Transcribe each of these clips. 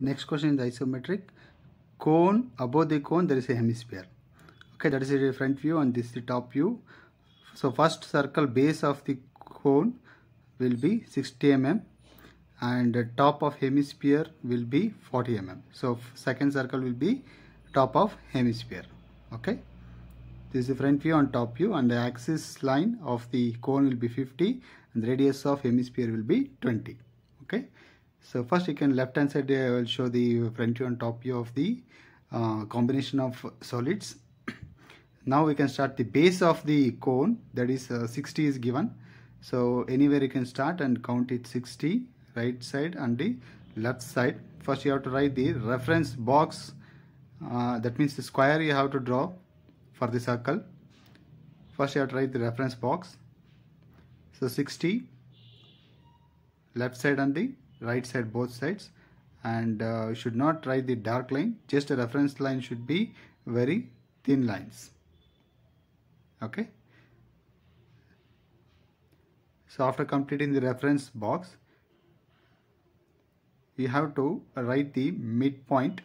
Next question is isometric. Cone, above the cone there is a hemisphere. Okay, that is the front view and this is the top view. So first circle base of the cone will be 60 mm and top of hemisphere will be 40 mm. So second circle will be top of hemisphere. Okay. This is the front view on top view and the axis line of the cone will be 50 and the radius of hemisphere will be 20. Okay. So first you can left hand side I will show the front view and top view of the uh, combination of solids. now we can start the base of the cone that is uh, 60 is given. So anywhere you can start and count it 60 right side and the left side. First you have to write the reference box uh, that means the square you have to draw for the circle. First you have to write the reference box. So 60 left side and the right side both sides and uh, should not write the dark line just a reference line should be very thin lines okay so after completing the reference box you have to write the midpoint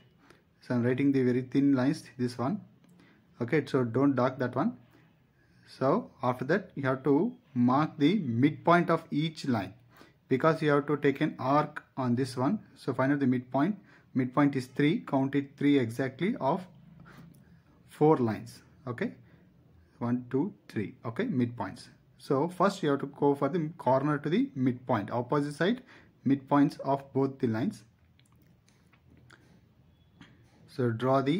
so I'm writing the very thin lines this one okay so don't dark that one so after that you have to mark the midpoint of each line because you have to take an arc on this one so find out the midpoint midpoint is 3 count it 3 exactly of 4 lines okay 1 2 3 okay midpoints so first you have to go for the corner to the midpoint opposite side midpoints of both the lines so draw the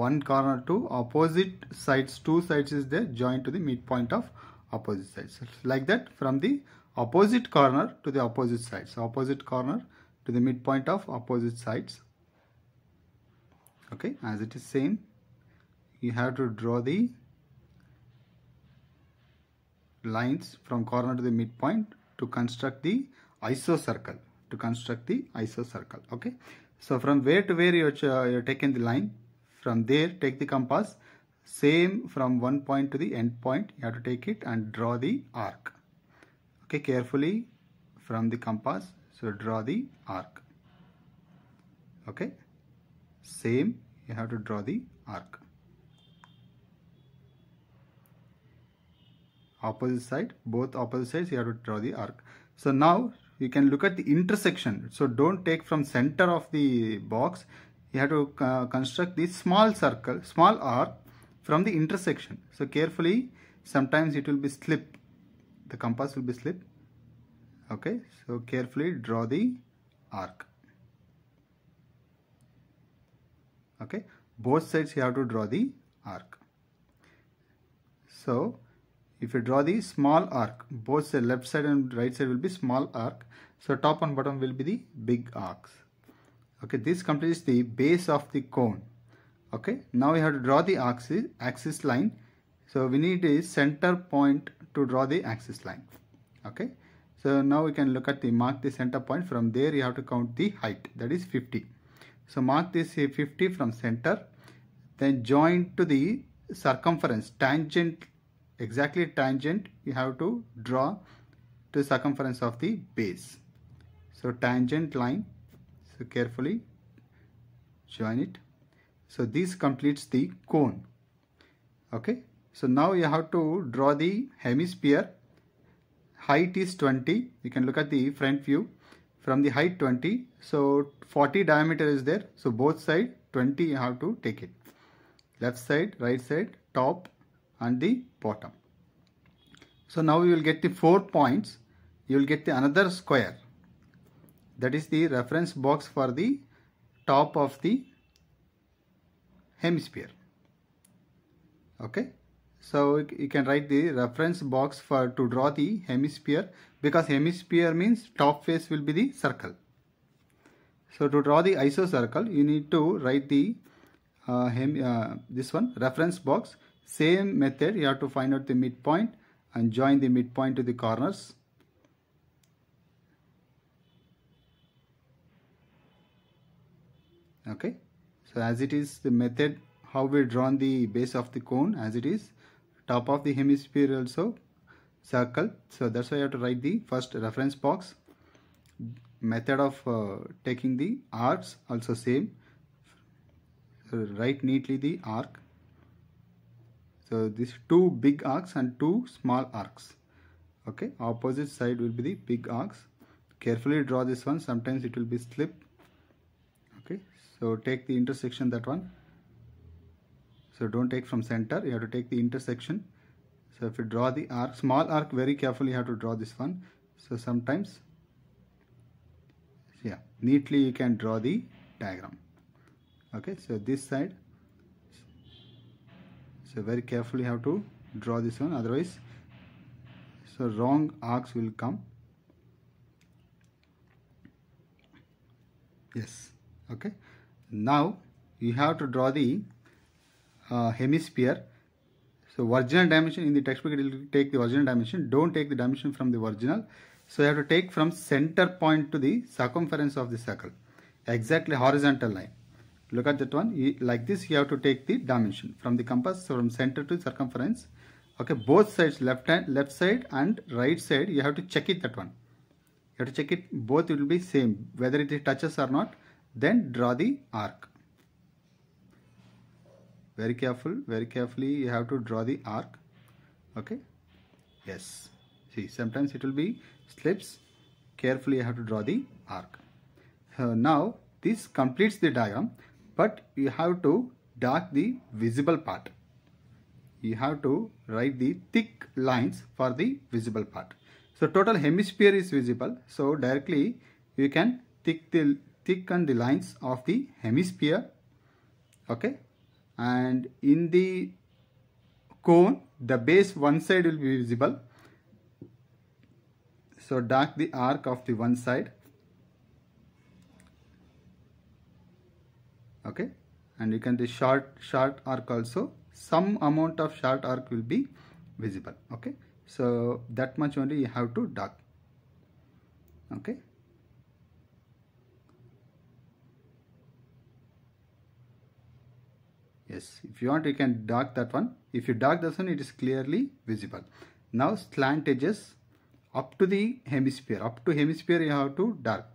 one corner to opposite sides two sides is there joined to the midpoint of opposite sides like that from the opposite corner to the opposite sides. So opposite corner to the midpoint of opposite sides. Okay, as it is same, you have to draw the lines from corner to the midpoint to construct the isocircle. To construct the isocircle. Okay, so from where to where you're, you're taking the line, from there take the compass. Same from one point to the end point, you have to take it and draw the arc okay carefully from the compass so draw the arc okay same you have to draw the arc opposite side both opposite sides you have to draw the arc so now you can look at the intersection so don't take from center of the box you have to uh, construct the small circle small arc from the intersection so carefully sometimes it will be slip the compass will be slip okay so carefully draw the arc okay both sides you have to draw the arc so if you draw the small arc both the left side and right side will be small arc so top and bottom will be the big arcs okay this completes the base of the cone okay now we have to draw the axis axis line so we need a center point to draw the axis line okay so now we can look at the mark the center point from there you have to count the height that is 50 so mark this 50 from center then join to the circumference tangent exactly tangent you have to draw to circumference of the base so tangent line so carefully join it so this completes the cone okay so now you have to draw the hemisphere. Height is 20. You can look at the front view from the height 20. So 40 diameter is there. So both side 20 you have to take it. Left side, right side, top and the bottom. So now you will get the four points. You will get the another square. That is the reference box for the top of the hemisphere okay so you can write the reference box for to draw the hemisphere because hemisphere means top face will be the circle. So to draw the isocircle you need to write the uh, hem, uh, this one reference box. Same method you have to find out the midpoint and join the midpoint to the corners. Okay. So as it is the method how we drawn the base of the cone as it is top of the hemisphere also circle so that's why I have to write the first reference box method of uh, taking the arcs also same so write neatly the arc so these two big arcs and two small arcs okay opposite side will be the big arcs carefully draw this one sometimes it will be slip okay so take the intersection that one so don't take from center you have to take the intersection so if you draw the arc small arc very carefully you have to draw this one so sometimes yeah neatly you can draw the diagram okay so this side so very carefully you have to draw this one otherwise so wrong arcs will come yes okay now you have to draw the uh, hemisphere so original dimension in the textbook it will take the original dimension don't take the dimension from the original so you have to take from center point to the circumference of the circle exactly horizontal line look at that one like this you have to take the dimension from the compass so from center to circumference okay both sides left hand left side and right side you have to check it that one you have to check it both it will be same whether it touches or not then draw the arc very careful very carefully you have to draw the arc okay yes see sometimes it will be slips carefully you have to draw the arc so uh, now this completes the diagram but you have to dark the visible part you have to write the thick lines for the visible part so total hemisphere is visible so directly you can thick the thicken the lines of the hemisphere okay and in the cone the base one side will be visible so dark the arc of the one side okay and you can the short short arc also some amount of short arc will be visible okay so that much only you have to dark okay Yes, if you want you can dark that one. If you dark this one it is clearly visible. Now slant edges up to the hemisphere. Up to hemisphere you have to dark.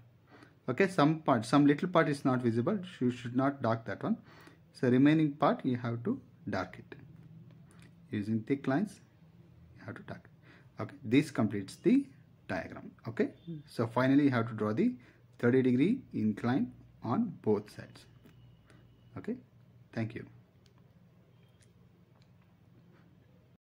Okay, some part, some little part is not visible. You should not dark that one. So remaining part you have to dark it. Using thick lines you have to dark. Okay, this completes the diagram. Okay, so finally you have to draw the 30 degree incline on both sides. Okay, thank you.